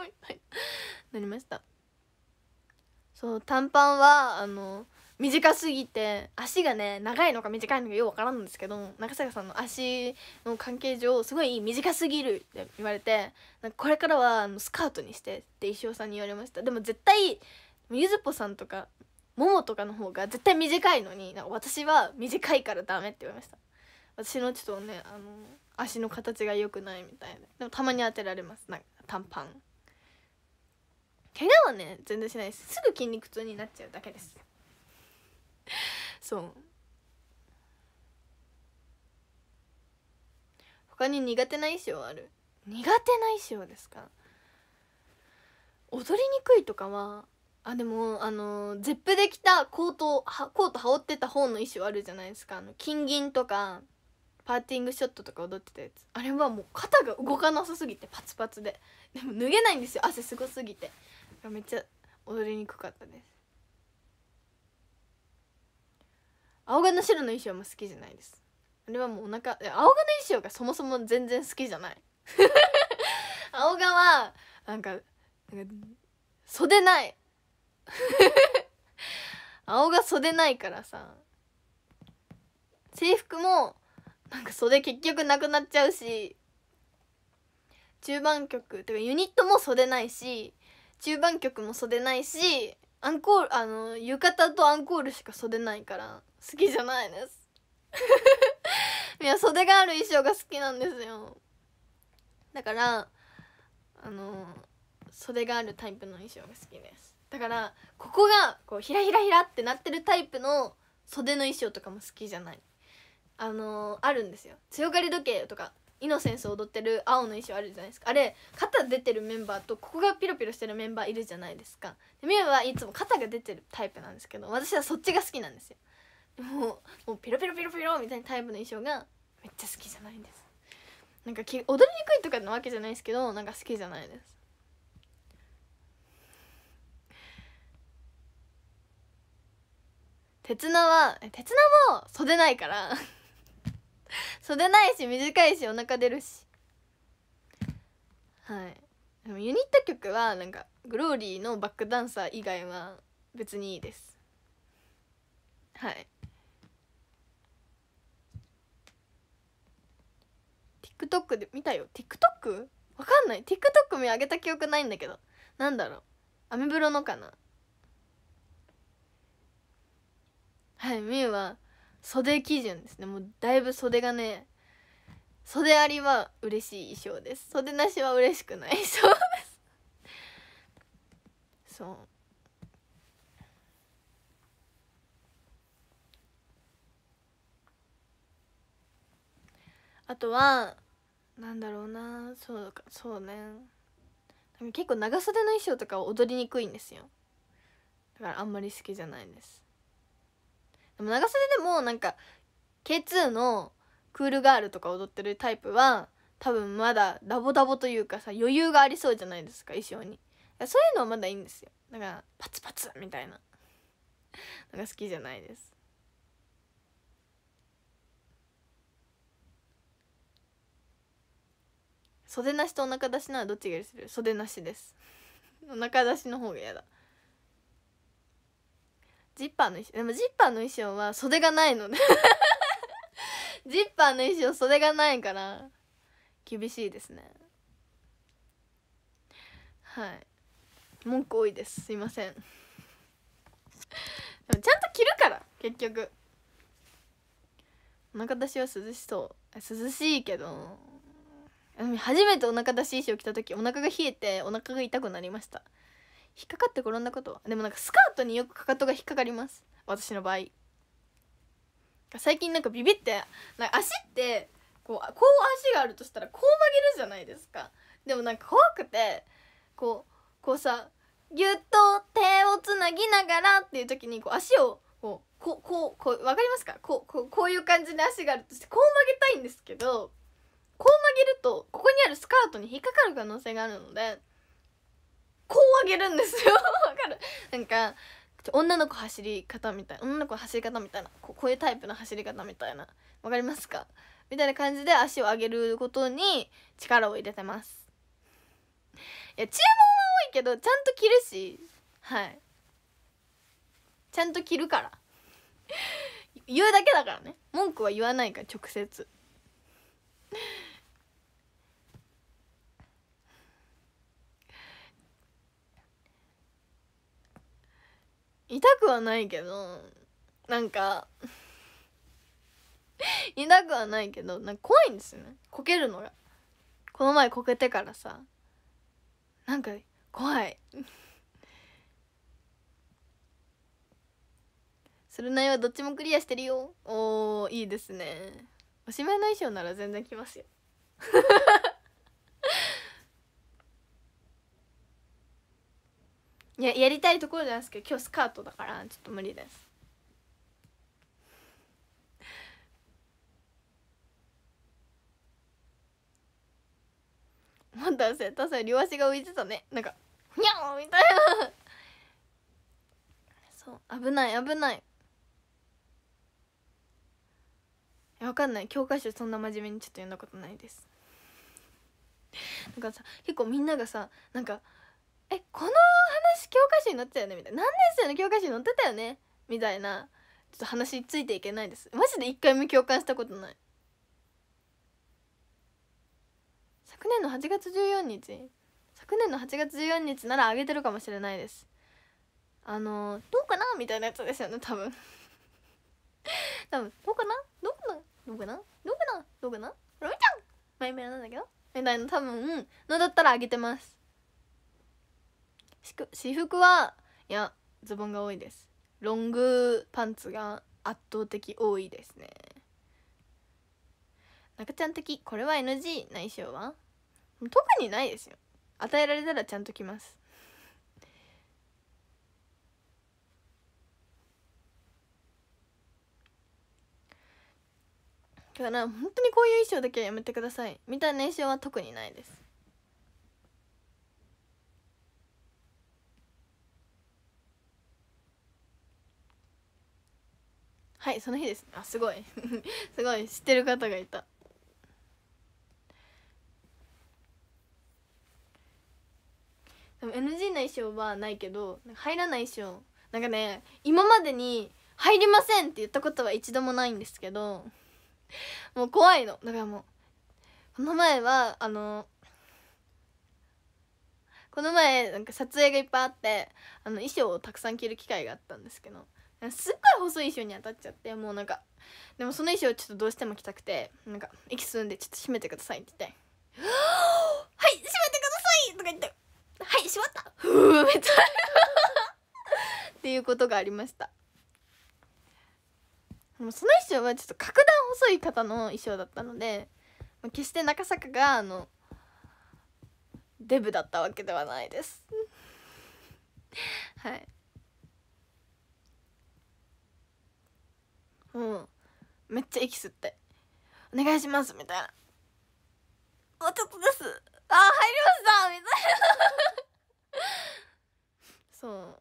[SPEAKER 1] なりましたそう短パンはあの短すぎて足がね長いのか短いのかようわからんんですけど中坂さんの足の関係上すごい短すぎるって言われてこれからはあのスカートにしてって石尾さんに言われましたでも絶対ゆずぽさんとかももとかの方が絶対短いのに私は短いからダメって言われました私のちょっとねあの足の形が良くないみたいなでもたまに当てられますなんか短パン怪我はね全然しないですすぐ筋肉痛になっちゃうだけですそう他に苦手な衣装ある苦手な衣装ですか踊りにくいとかはあでもあのゼップで着たコートはコート羽織ってた方の衣装あるじゃないですかあの金銀とかパーティングショットとか踊ってたやつあれはもう肩が動かなさすぎてパツパツででも脱げないんですよ汗すごすぎてめっちゃ踊りにくかったです青髪の白の衣装も好きじゃないですあれはもうお腹青髪の衣装がそもそも全然好きじゃない 青髪はなんかなんか袖ない 青が袖ないからさ制服もなんか袖結局なくなっちゃうし中盤曲てかユニットも袖ないし中盤曲も袖ないしアンコールあの浴衣とアンコールしか袖ないから好きじゃないです いや袖がある衣装が好きなんですよだからあの袖があるタイプの衣装が好きですだからここがこうひらひらひらってなってるタイプの袖の衣装とかも好きじゃないあのー、あるんですよ強がり時計とかイノセンス踊ってる青の衣装あるじゃないですかあれ肩出てるメンバーとここがピロピロしてるメンバーいるじゃないですかでミュウはいつも肩が出てるタイプなんですけど私はそっちが好きなんですよもうもうピロピロピロピロみたいなタイプの衣装がめっちゃ好きじゃないんですなんかき踊りにくいとかなわけじゃないですけどなんか好きじゃないです鉄菜は鉄菜も袖ないから袖ないし短いしお腹出るしはいでもユニット曲はなんかグローリーのバックダンサー以外は別にいいですはい TikTok で見たよ TikTok? わかんない TikTok 見上げた記憶ないんだけどなんだろうアメブロのかなはいみゆは袖基準ですねもうだいぶ袖がね袖ありは嬉しい衣装です袖なしは嬉しくないそうですそうあとはなんだろうなそうかそうね結構長袖の衣装とか踊りにくいんですよだからあんまり好きじゃないですでも長袖でもなんか K2 のクールガールとか踊ってるタイプは多分まだダボダボというかさ余裕がありそうじゃないですか衣装にそういうのはまだいいんですよだからパツパツみたいなのが好きじゃないです袖なしとお腹出しならどっちがいいする袖なしですお腹出しの方が嫌だジッパーの衣装でもジッパーの衣装は袖がないので ジッパーの衣装袖がないから厳しいですねはい文句多いですすいません でもちゃんと着るから結局お腹出しは涼しそう涼しいけど初めてお腹出し衣装着た時お腹が冷えてお腹が痛くなりました引っかかって転んだことはでもなんかスカートによくかかとが引っかかります私の場合最近なんかビビってなんか足ってこうこう足があるとしたらこう曲げるじゃないですかでもなんか怖くてこうこうさぎゅっと手をつなぎながらっていう時にこう足をこうこうこうこう分かりますかこうこうこういう感じで足があるとしてこう曲げたいんですけどこう曲げるとここにあるスカートに引っかかる可能性があるのでこう上げるんですよ わかるなんか女の子走り方みたいな女の子走り方みたいなこういうタイプの走り方みたいなわかりますかみたいな感じで足を上げることに力を入れてますいや注文は多いけどちゃんと着るしはいちゃんと着るから言うだけだからね文句は言わないから直接痛くはないけどなんか 痛くはないけどなんか怖いんですよねこけるのがこの前こけてからさなんか怖いする内容はどっちもクリアしてるよおーいいですねおしまいの衣装なら全然きますよいややりたいところなんですけど今日スカートだからちょっと無理ですまたせたさ両足が浮いてたねなんかにゃおみたいなそう危ない危ないわかんない教科書そんな真面目にちょっと読んだことないですんかさ結構みんながさなんかえこの話教科書に載ってたよねみたいな何年生の教科書に載ってたよねみたいなちょっと話ついていけないですマジで一回も共感したことない昨年の8月14日昨年の8月14日ならあげてるかもしれないですあのどうかなみたいなやつですよね多分 多分どうかなどうかなどうかなどうかなどうかなロミちゃんマイメラなんだけどみたいな多分のだったらあげてます私服はいやズボンが多いですロングパンツが圧倒的多いですね中ちゃん的これは NG な衣装は特にないですよ与えられたらちゃんと着ますだから本当にこういう衣装だけはやめてくださいみたいな衣装は特にないですはいその日ですあすごい すごい知ってる方がいたでも NG な衣装はないけど入らない衣装なんかね今までに「入りません」って言ったことは一度もないんですけどもう怖いのだからもうこの前はあのこの前なんか撮影がいっぱいあってあの衣装をたくさん着る機会があったんですけどすっごい細い衣装に当たっちゃってもうなんかでもその衣装ちょっとどうしても着たくてなんか息吸うんでちょっと閉めてくださいって言って「はい閉めてください!」とか言って「はい閉まったふう」めっちゃっていうことがありましたもうその衣装はちょっと格段細い方の衣装だったので決して中坂があのデブだったわけではないですはいもうめっちゃ息吸って「お願いします」みたいな「もうちょっとですあ入りました」みたいなそ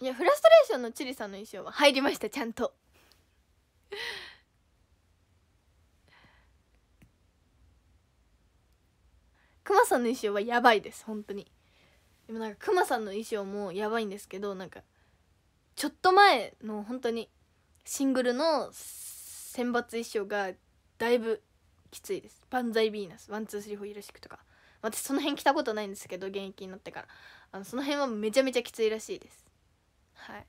[SPEAKER 1] ういやフラストレーションのチリさんの衣装は入りましたちゃんとクマさんの衣装はやばいです本当にでもなんかクマさんの衣装もやばいんですけどなんかちょっと前の本当にシングルの選抜衣装がだいぶきついです「バンザイヴィーナス」「ワンツースリーフォーよろしく」とか私その辺着たことないんですけど現役になってからあのその辺はめちゃめちゃきついらしいですはい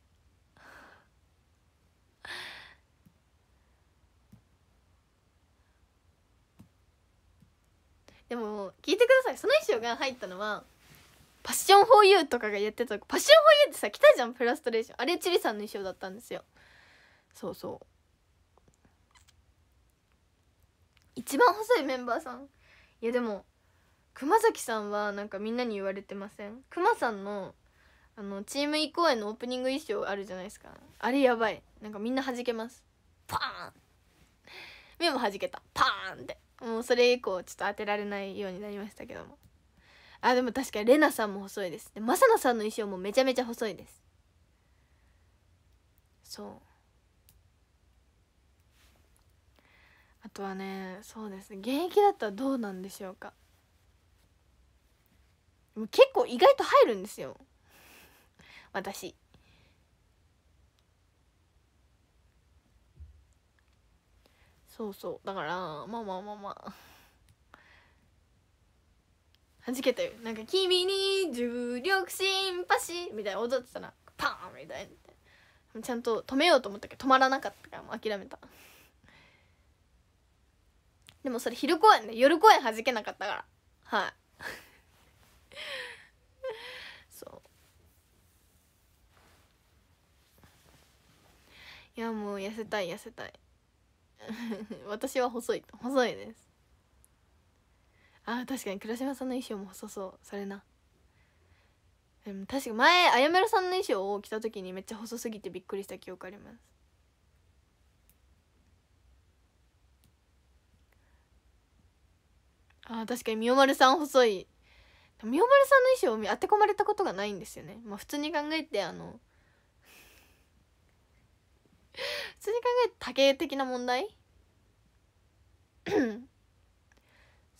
[SPEAKER 1] でも聞いてくださいその衣装が入ったのはパッション・フォー・ユーとかがやってたパッション・フォー・ユーってさ来たじゃんフラストレーションあれチリさんの衣装だったんですよそうそう一番細いメンバーさんいやでも熊崎さんはなんかみんなに言われてません熊さんのあのチーム E 公演のオープニング衣装あるじゃないですかあれやばいなんかみんな弾けますパーン目も弾けたパーンってもうそれ以降ちょっと当てられないようになりましたけどもあでも確かにレナさんも細いですでマサナさんの衣装もめちゃめちゃ細いですそうあとはねそうですね現役だったらどうなんでしょうか結構意外と入るんですよ私そうそうだからまあまあまあまあはじけたよなんか「君に重力シンパシー」みたいな踊ってたらパーンみたいなちゃんと止めようと思ったけど止まらなかったからもう諦めたでもそれ昼公演で夜公演はじけなかったからはい そういやもう痩せたい痩せたい 私は細い細いですあ確かに倉島さんの衣装も細そうそれな確か前あやめろさんの衣装を着た時にめっちゃ細すぎてびっくりした記憶ありますあ確かにみよまるさん細いみよまるさんの衣装を当て込まれたことがないんですよねまあ普通に考えてあの普通に考えて多的な問題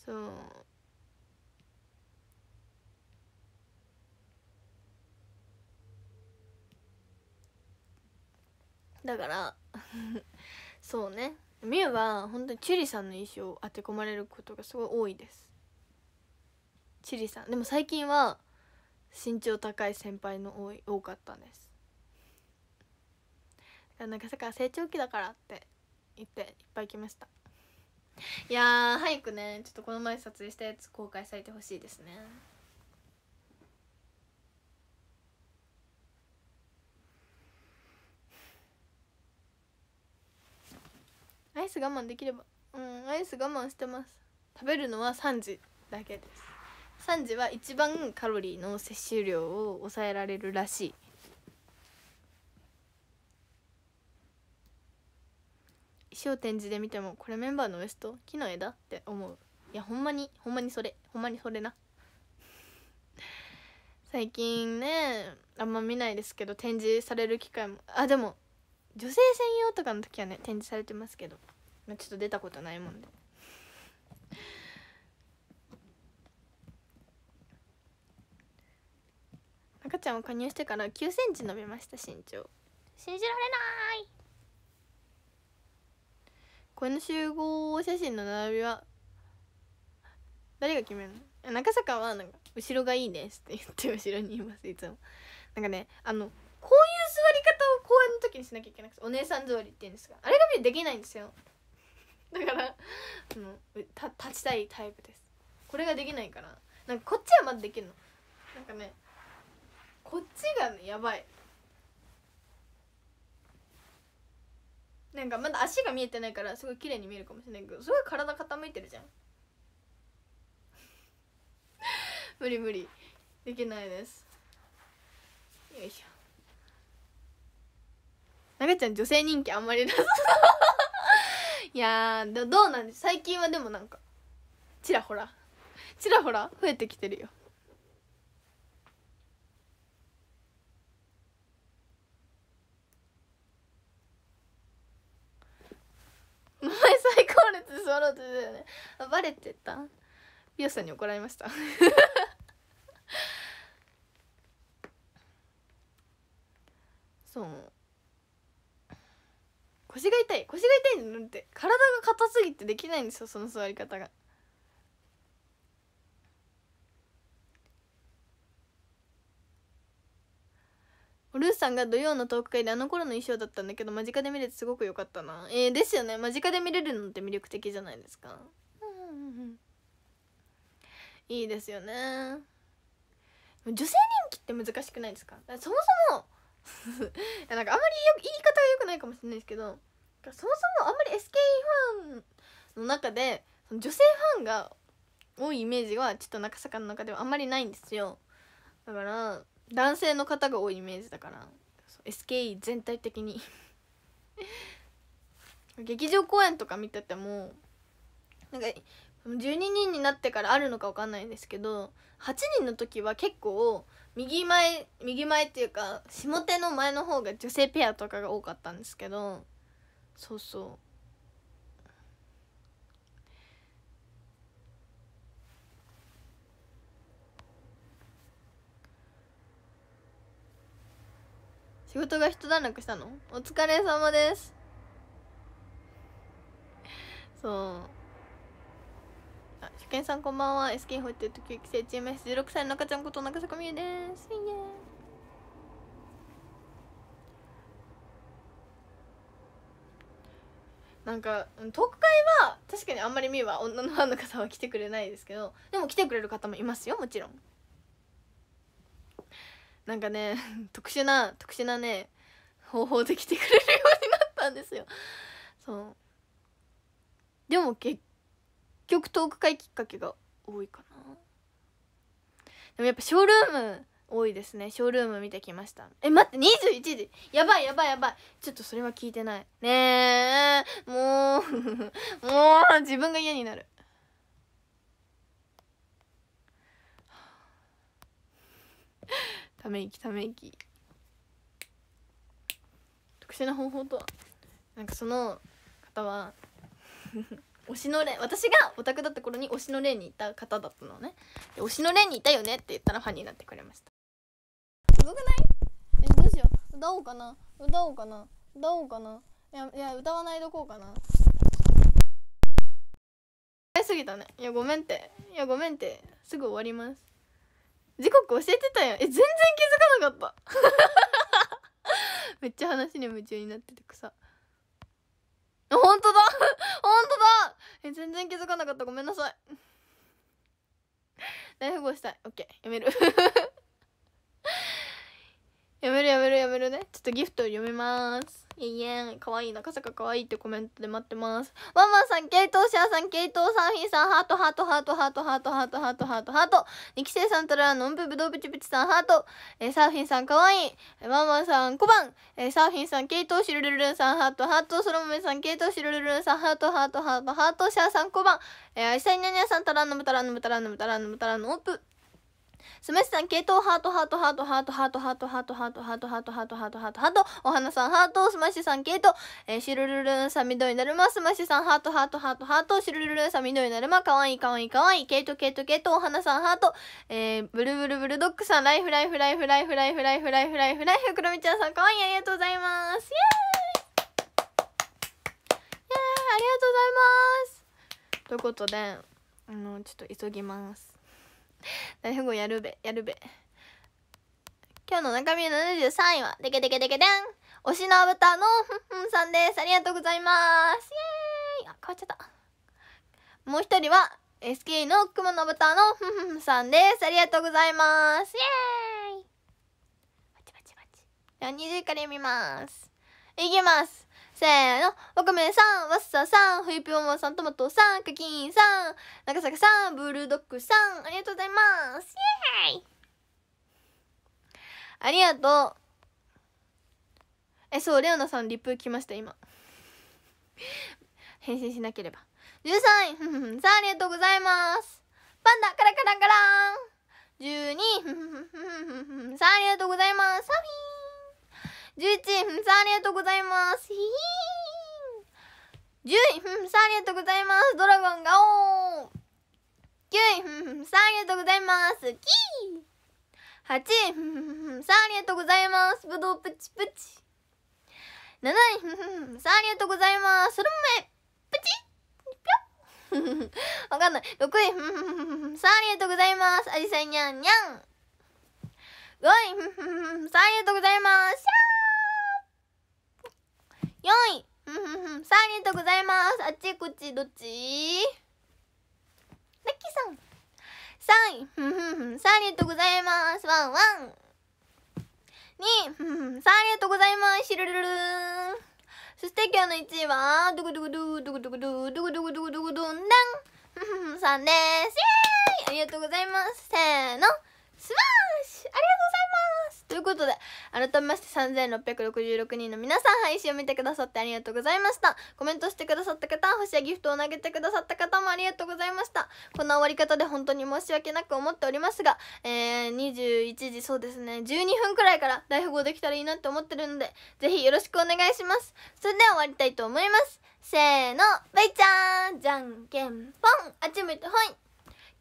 [SPEAKER 1] そう だから そうねみゆは本当にチュリさんの衣装を当て込まれることがすごい多いですチリさんでも最近は身長高い先輩の多い多かったんですだからなんかさから成長期だからって言っていっぱい来ましたいや早くねちょっとこの前撮影したやつ公開されてほしいですねアイス我慢できればうんアイス我慢してます食べるのは3時だけです3時は一番カロリーの摂取量を抑えられるらしい石を展示で見てもこれメンバーのウエスト木の枝って思ういやほんまにほんまにそれほんまにそれな最近ねあんま見ないですけど展示される機会もあでも女性専用とかの時はね展示されてますけど、まあ、ちょっと出たことないもんで赤ちゃんを加入してから9センチ伸びました身長信じられないこの集合写真の並びは誰が決めるの中坂はなんか「後ろがいいです」って言って後ろにいますいつもなんかねあのこういう座り方を公園の時にしなきゃいけなくてお姉さん座りって言うんですがあれができないんですよだからあの立ちたいタイプですこれができないからなんかこっちはまだできるのなんかねこっちがねやばいなんかまだ足が見えてないからすごい綺麗に見えるかもしれないけどすごい体傾いてるじゃん 無理無理できないですよいしょ長ちゃん女性人気あんまりなさ いやどうなんで最近はでもなんかちらほらちらほら増えてきてるよ前最高列揃ってたよねバレてたピアさんに怒られました そう腰が痛い腰が痛いのって体が硬すぎてできないんですよその座り方がルーさんが土曜のトーク会であの頃の衣装だったんだけど間近で見れてすごく良かったなえー、ですよね間近で見れるのって魅力的じゃないですかうんうんうんいいですよね女性人気って難しくないですかそもそも なんかあんまり言い方が良くないかもしれないですけどそもそもあんまり SKE ファンの中で女性ファンが多いイメージはちょっと中坂の中ではあんまりないんですよだから男性の方が多いイメージだから SKE 全体的に 劇場公演とか見ててもなんか12人になってからあるのか分かんないんですけど8人の時は結構右前右前っていうか下手の前の方が女性ペアとかが多かったんですけどそうそう仕事が一段落したのお疲れ様ですそうあ初見さんこんばんは SK ホイッと9期生チーム S16 歳の赤ちゃんこと中坂美優ですイエーなんか特会は確かにあんまりみーは女のファンの方は来てくれないですけどでも来てくれる方もいますよもちろんなんかね 特殊な特殊なね方法で来てくれるようになったんですよそうでも結局トーク会きっかけが多いかなでもやっぱショールーム多いですねショールーム見てきましたえ待って21時やばいやばいやばいちょっとそれは聞いてないねえもう もう自分が嫌になるため息ため息特殊な方法とはなんかその方は 推しの例私がオタクだった頃に推しの例にいた方だったのね推しの例にいたよねって言ったらファンになってくれましたすごくないえどうしよう歌おうかな歌おうかな歌おうかないやいや歌わないどこうかな早すぎたねいやごめんっていやごめんってすぐ終わります時刻教えてたやんえ全然気づかなかった めっちゃ話に夢中になってて草ほんとだほんとだえ全然気づかなかったごめんなさい大富豪したいオッケーやめるやめるやめるやめるねちょっとギフト読みますいえんかわいいなかさかかわいいってコメントで待ってますワンマンさんケイトーシャーさんケイトーサーフィンさんハートハートハートハートハートハートハートハートハート二期生さんとらのんぶぶどうぶちぶちさんハート、えー、サーフィンさんかわいいワンマンさん小判、えー、サーフィンさんケイトーシルルルンさんハートハートソロモンさんケイトーシルルルンさんハートハートハートハートシャーさん小判えー、アイサイニャニャさんとらのむたらのむたらのむたらのむたらのオープンすましさん、系統ハートハートハートハートハートハートハートハートハートハートハートハートハートハートお花さんハートすましさん系統えー、シュルルルンさん緑になるますましさんハートハートハートハートシュルルルンさん緑になるまかわいいかわいいかわいい系統系統系統お花さんハートえー、ブルブルブルドッグさんライフライフライフライフライフライフライフライフライフ黒みちゃんさんかわいいありがとうございますイェーイイエーイありがとうございますということであのちょっと急ぎます大富豪やるべやるべ今日の中身の73位はでけでけでけでん推しのアブタのふんふんさんですありがとうございますイエーイあ変わっちゃったもう一人は SK の雲の豚のふんふんさんですありがとうございますイエーイバチバチバチでは20位から読みますいきますせーの。わかめさん、わっささん、いぴょんさん、トマトさん、かきんさん、長坂さん、ブルドッグさん、ありがとうございます。イェーイありがとう。え、そう、レオナさん、リプ来ました、今。返信しなければ。13位、さん、ありがとうございます。パンダ、カラカラカラーン。12、さん、ありがとうございます。サフィー11位ふんさんありがとうございますひひ10位ふんさんありがとうございますドラゴンガオー9位ふんさんありがとうございますキー8位ふんさんありがとうございますぶどうプチプチ7位ふんさんありがとうございますそれもプチわかんない。6位、ふんふんふんさんありがとうございます。アジサイニャンニャン5位、ふんふんふんさんありがとうございます。シャー位うんうんうん3人とございますあっちこっちどっちラッキーさん3位ふんふんふございますワンワン2ふんあん3がとございますシルルルそして今日の1位はドゥグドゥグドゥドゥグドゥグドゥドゥグドゥグドゥグドゥグドゥンン3ですイエーイありがとうございますせーのスマッシュありがとうございますということで改めまして3666人の皆さん配信を見てくださってありがとうございましたコメントしてくださった方星やギフトを投げてくださった方もありがとうございましたこんな終わり方で本当に申し訳なく思っておりますが、えー、21時そうですね12分くらいから大富豪できたらいいなって思ってるのでぜひよろしくお願いしますそれでは終わりたいと思いますせーのバイちゃんじゃんけんぽんあっち向いてほい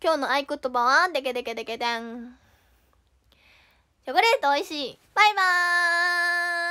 [SPEAKER 1] 今日の合言葉はデケデケデケデンチョコレート美味しいバイバーイ